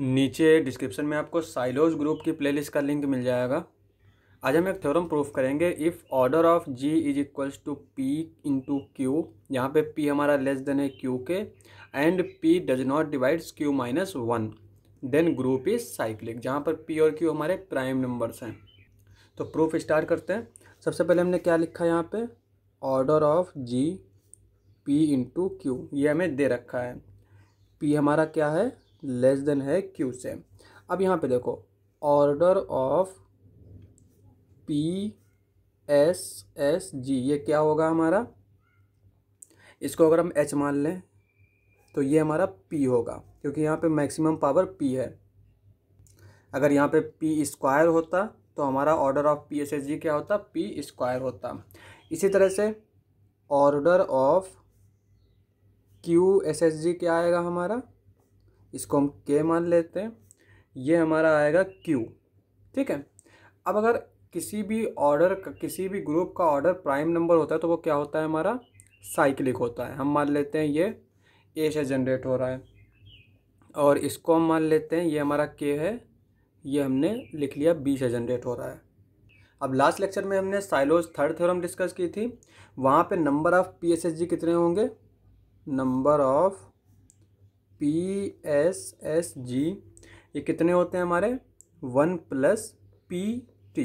नीचे डिस्क्रिप्शन में आपको साइलोज ग्रुप की प्लेलिस्ट का लिंक मिल जाएगा आज हम एक थ्योरम प्रूफ करेंगे if order of G is equals to P into Q यहाँ पे पी हमारा लेस देन है क्यू के and P does not divides Q minus one then group is cyclic जहाँ पर पी और क्यू हमारे प्राइम नंबर्स हैं तो प्रूफ स्टार्ट करते हैं सबसे पहले हमने क्या लिखा है यहाँ पर order of G P into Q ये हमें दे रखा है पी हमारा क्या है लेस देन है क्यू से अब यहाँ पे देखो order of P S S G ये क्या होगा हमारा इसको अगर हम एच मान लें तो ये हमारा पी होगा क्योंकि यहाँ पे मैक्सिमम पावर पी है अगर यहाँ पे पी स्क्वायर होता तो हमारा order of P S S G क्या होता पी स्क्वायर होता इसी तरह से order of Q S S G क्या आएगा हमारा इसको हम के मान लेते हैं ये हमारा आएगा क्यू ठीक है अब अगर किसी भी ऑर्डर किसी भी ग्रुप का ऑर्डर प्राइम नंबर होता है तो वो क्या होता है हमारा साइक्लिक होता है हम मान लेते हैं ये ए से जनरेट हो रहा है और इसको हम मान लेते हैं ये हमारा के है ये हमने लिख लिया बी से जनरेट हो रहा है अब लास्ट लेक्चर में हमने साइलोज थर्ड थ्योरम डिस्कस की थी वहाँ पे नंबर ऑफ़ पीएसएसजी कितने होंगे number of P S S G ये कितने होते हैं हमारे वन प्लस पी टी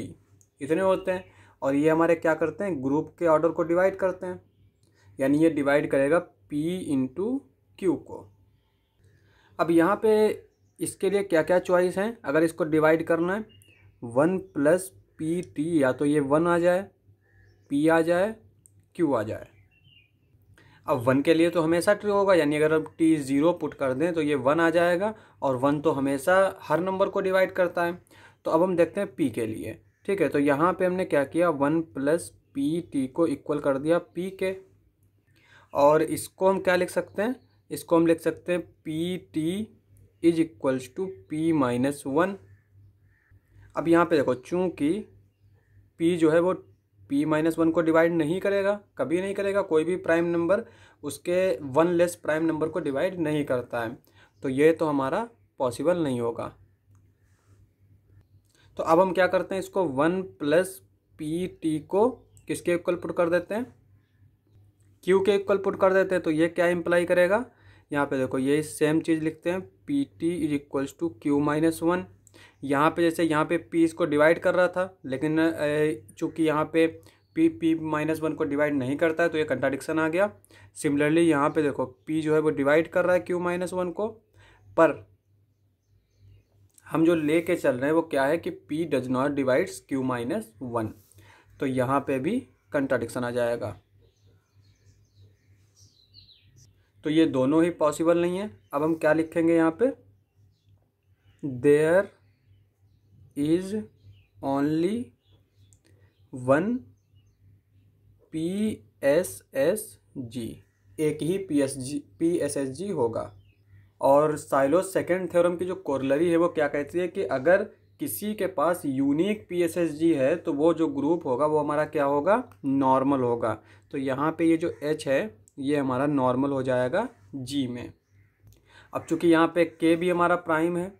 इतने होते हैं और ये हमारे क्या करते हैं ग्रुप के ऑर्डर को डिवाइड करते हैं यानी ये डिवाइड करेगा पी इंटू क्यू को अब यहाँ पे इसके लिए क्या क्या चॉइस हैं अगर इसको डिवाइड करना है वन प्लस पी टी या तो ये वन आ जाए पी आ जाए क्यू आ जाए अब वन के लिए तो हमेशा ट्रू होगा यानी अगर हम टी ज़ीरो पुट कर दें तो ये वन आ जाएगा और वन तो हमेशा हर नंबर को डिवाइड करता है तो अब हम देखते हैं पी के लिए ठीक है तो यहाँ पे हमने क्या किया वन प्लस पी टी को इक्वल कर दिया पी के और इसको हम क्या लिख सकते हैं इसको हम लिख सकते हैं P T is equals to P minus one अब यहाँ पे देखो चूँकि पी जो है वो पी माइनस वन को डिवाइड नहीं करेगा कभी नहीं करेगा कोई भी प्राइम नंबर उसके वन लेस प्राइम नंबर को डिवाइड नहीं करता है तो ये तो हमारा पॉसिबल नहीं होगा तो अब हम क्या करते हैं इसको वन प्लस पी टी को किसके इक्वल पुट कर देते हैं क्यू के इक्वल पुट कर देते हैं तो ये क्या इम्प्लाई करेगा यहाँ पे देखो ये सेम चीज़ लिखते हैं P T is equals to Q minus one यहाँ पे जैसे यहाँ पे पी इसको डिवाइड कर रहा था लेकिन चूँकि यहाँ पे पी पी माइनस वन को डिवाइड नहीं करता है तो ये कंट्राडिक्शन आ गया सिमिलरली यहाँ पे देखो पी जो है वो डिवाइड कर रहा है क्यू माइनस वन को पर हम जो ले कर चल रहे हैं वो क्या है कि P does not divides Q minus one तो यहाँ पे भी कंट्राडिक्शन आ जाएगा तो ये दोनों ही पॉसिबल नहीं है अब हम क्या लिखेंगे यहाँ पे there is only one P S S G एक ही P S G P S S G होगा और साइलो सेकेंड थ्योरम की जो कोरलरी है वो क्या कहती है कि अगर किसी के पास unique P S S G है तो वो जो ग्रुप होगा वो हमारा क्या होगा नॉर्मल होगा तो यहाँ पे ये जो एच है ये हमारा नॉर्मल हो जाएगा जी में अब चूँकि यहाँ पे के भी हमारा प्राइम है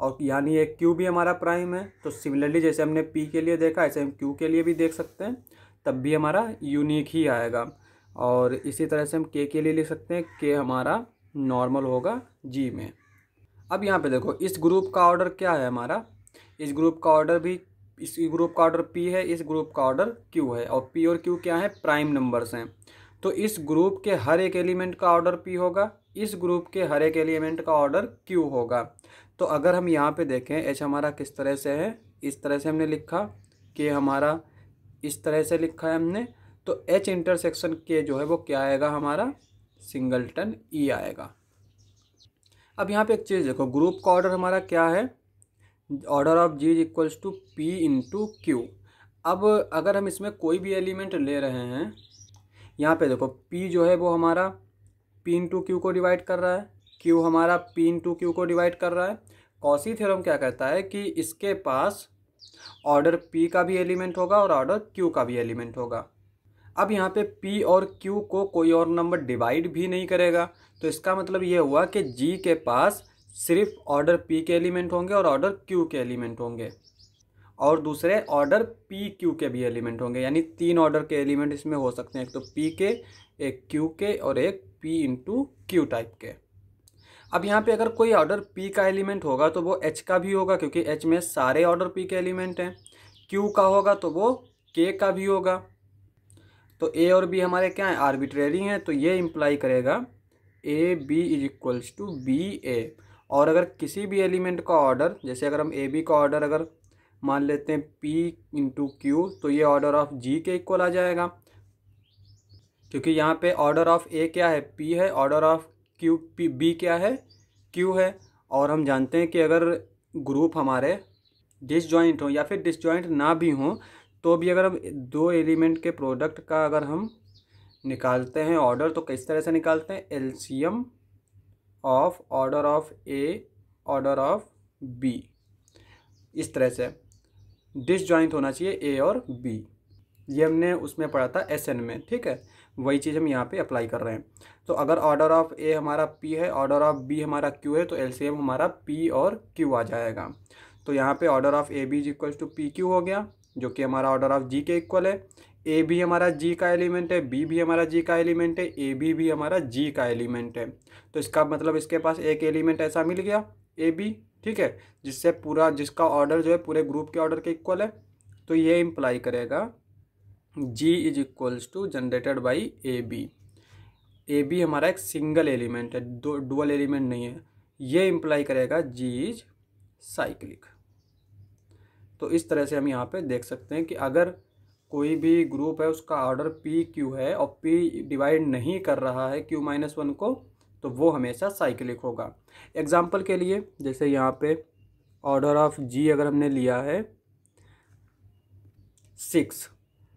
और यानी एक क्यू भी हमारा प्राइम है तो सिमिलरली जैसे हमने पी के लिए देखा ऐसे हम क्यू के लिए भी देख सकते हैं तब भी हमारा यूनिक ही आएगा और इसी तरह से हम के के लिए लिख सकते हैं के हमारा नॉर्मल होगा जी में अब यहाँ पे देखो इस ग्रुप का ऑर्डर क्या है हमारा इस ग्रुप का ऑर्डर भी इस ग्रुप का ऑर्डर पी है इस ग्रुप का ऑर्डर क्यू है और पी और क्यू क्या है प्राइम नंबर्स हैं तो इस ग्रुप के हर एक एलिमेंट का ऑर्डर पी होगा इस ग्रुप के हर एक एलिमेंट का ऑर्डर क्यू होगा तो अगर हम यहाँ पे देखें एच हमारा किस तरह से है इस तरह से हमने लिखा के हमारा इस तरह से लिखा है हमने तो एच इंटरसेक्शन के जो है वो क्या आएगा हमारा सिंगलटन ई e आएगा अब यहाँ पे एक चीज़ देखो ग्रुप का ऑर्डर हमारा क्या है order of G equals to P into Q अब अगर हम इसमें कोई भी एलिमेंट ले रहे हैं यहाँ पे देखो P जो है वो हमारा P टू क्यू को डिवाइड कर रहा है Q हमारा P टू क्यू को डिवाइड कर रहा है कौसी थ्योरम क्या कहता है कि इसके पास ऑर्डर P का भी एलिमेंट होगा और ऑर्डर Q का भी एलिमेंट होगा अब यहाँ पे P और Q को कोई और नंबर डिवाइड भी नहीं करेगा तो इसका मतलब ये हुआ कि G के पास सिर्फ ऑर्डर P के एलिमेंट होंगे और ऑर्डर Q के एलिमेंट होंगे और दूसरे ऑर्डर पी क्यू के भी एलिमेंट होंगे यानी तीन ऑर्डर के एलिमेंट इसमें हो सकते हैं एक तो पी के एक क्यू के और एक पी इंटू क्यू टाइप के अब यहाँ पे अगर कोई ऑर्डर पी का एलिमेंट होगा तो वो एच का भी होगा क्योंकि एच में सारे ऑर्डर पी के एलिमेंट हैं क्यू का होगा तो वो के का भी होगा तो ए और बी हमारे क्या हैं आर्बिट्रेरी हैं तो ये इम्प्लाई करेगा A B is equals to B A और अगर किसी भी एलिमेंट का ऑर्डर जैसे अगर हम ए बी का ऑर्डर अगर मान लेते हैं पी इंटू क्यू तो ये ऑर्डर ऑफ जी के इक्वल आ जाएगा क्योंकि यहाँ पे ऑर्डर ऑफ ए क्या है पी है order of Q P B क्या है क्यू है और हम जानते हैं कि अगर ग्रुप हमारे डिसजॉइंट हो या फिर डिसजॉइंट ना भी हो तो भी अगर हम दो एलिमेंट के प्रोडक्ट का अगर हम निकालते हैं ऑर्डर तो किस तरह से निकालते हैं M of order of A order of B इस तरह से डिसजॉइंट होना चाहिए ए और बी ये हमने उसमें पढ़ा था एस एन में ठीक है वही चीज़ हम यहाँ पे अप्लाई कर रहे हैं तो अगर ऑर्डर ऑफ ए हमारा पी है ऑर्डर ऑफ बी हमारा क्यू है तो एल हमारा पी और क्यू आ जाएगा तो यहाँ पे order of A B is equal to P Q हो गया जो कि हमारा ऑर्डर ऑफ जी के इक्वल है ए भी हमारा जी का एलिमेंट है बी भी हमारा जी का एलिमेंट है ए बी भी हमारा जी का एलिमेंट है तो इसका मतलब इसके पास एक एलिमेंट ऐसा मिल गया ए बी ठीक है जिससे पूरा जिसका ऑर्डर जो है पूरे ग्रुप के ऑर्डर के इक्वल है तो ये इम्प्लाई करेगा G is equals to generated by A B A B हमारा एक सिंगल एलिमेंट है दो डुअल एलिमेंट नहीं है ये इम्प्लाई करेगा जी इज साइक्लिक तो इस तरह से हम यहाँ पे देख सकते हैं कि अगर कोई भी ग्रुप है उसका ऑर्डर पी क्यू है और पी डिवाइड नहीं कर रहा है क्यू माइनस वन को तो वो हमेशा साइकिलिक होगा एग्ज़ाम्पल के लिए जैसे यहाँ पे ऑर्डर ऑफ जी अगर हमने लिया है सिक्स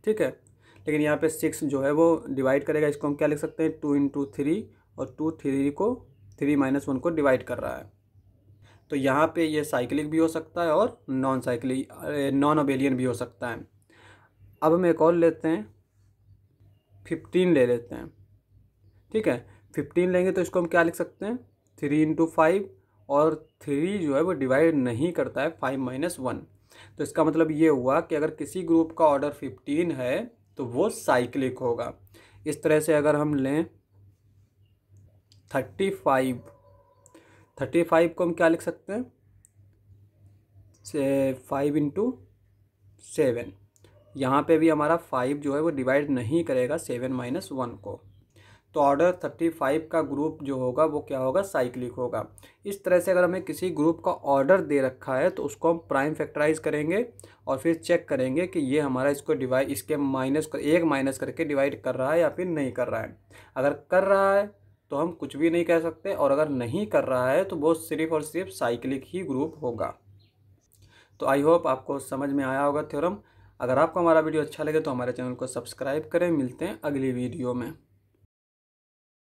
ठीक है लेकिन यहाँ पे सिक्स जो है वो डिवाइड करेगा इसको हम क्या लिख सकते हैं टू इंटू थ्री और टू थ्री को थ्री माइनस वन को डिवाइड कर रहा है तो यहाँ पे ये साइकिलिक भी हो सकता है और नॉन साइकिल नॉन अबेलियन भी हो सकता है अब हम एक और लेते हैं फिफ्टीन ले लेते हैं ठीक है फिफ्टीन लेंगे तो इसको हम क्या लिख सकते हैं थ्री इंटू फाइव और थ्री जो है वो डिवाइड नहीं करता है फाइव माइनस वन तो इसका मतलब ये हुआ कि अगर किसी ग्रुप का ऑर्डर फिफ्टीन है तो वो साइक्लिक होगा इस तरह से अगर हम लें थर्टी फाइव थर्टी फाइव को हम क्या लिख सकते हैं से फाइव इंटू सेवन यहाँ पर भी हमारा फाइव जो है वो डिवाइड नहीं करेगा सेवन माइनस वन को तो ऑर्डर थर्टी फाइव का ग्रुप जो होगा वो क्या होगा साइक्लिक होगा इस तरह से अगर हमें किसी ग्रुप का ऑर्डर दे रखा है तो उसको हम प्राइम फैक्टराइज करेंगे और फिर चेक करेंगे कि ये हमारा इसको डिवाइड इसके माइनस कर एक माइनस करके डिवाइड कर रहा है या फिर नहीं कर रहा है अगर कर रहा है तो हम कुछ भी नहीं कह सकते और अगर नहीं कर रहा है तो वो सिर्फ और सिर्फ साइक्लिक ही ग्रुप होगा तो आई होप आपको समझ में आया होगा थ्योरम अगर आपको हमारा वीडियो अच्छा लगे तो हमारे चैनल को सब्सक्राइब करें मिलते हैं अगली वीडियो में